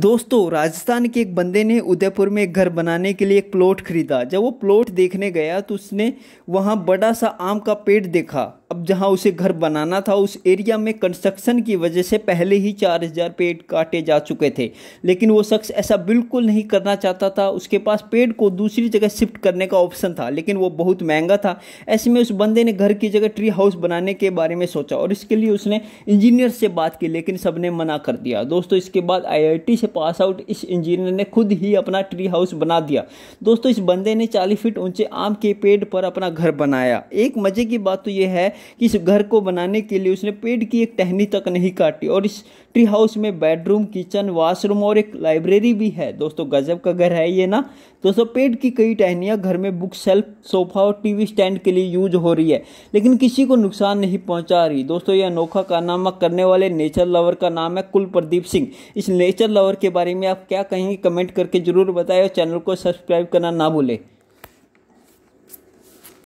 दोस्तों राजस्थान के एक बंदे ने उदयपुर में एक घर बनाने के लिए एक प्लॉट खरीदा जब वो प्लॉट देखने गया तो उसने वहाँ बड़ा सा आम का पेड़ देखा जहां जहाँ उसे घर बनाना था उस एरिया में कंस्ट्रक्शन की वजह से पहले ही चार हज़ार पेड़ काटे जा चुके थे लेकिन वो शख्स ऐसा बिल्कुल नहीं करना चाहता था उसके पास पेड़ को दूसरी जगह शिफ्ट करने का ऑप्शन था लेकिन वो बहुत महंगा था ऐसे में उस बंदे ने घर की जगह ट्री हाउस बनाने के बारे में सोचा और इसके लिए उसने इंजीनियर से बात की लेकिन सब ने मना कर दिया दोस्तों इसके बाद आई से पास आउट इस इंजीनियर ने खुद ही अपना ट्री हाउस बना दिया दोस्तों इस बंदे ने चालीस फीट ऊंचे आम के पेड़ पर अपना घर बनाया एक मज़े की बात तो यह है कि इस घर को बनाने के लिए उसने पेड़ की एक टहनी तक नहीं काटी और इस ट्री हाउस में बेडरूम किचन वाशरूम और एक लाइब्रेरी भी है दोस्तों गजब का घर है ये ना दोस्तों पेड़ की कई टहनियाँ घर में बुक शेल्फ सोफा और टीवी स्टैंड के लिए यूज हो रही है लेकिन किसी को नुकसान नहीं पहुंचा रही दोस्तों यह अनोखा कारनामा करने वाले नेचर लवर का नाम है कुलप्रदीप सिंह इस नेचर लवर के बारे में आप क्या कहेंगे कमेंट करके जरूर बताएं और चैनल को सब्सक्राइब करना ना भूलें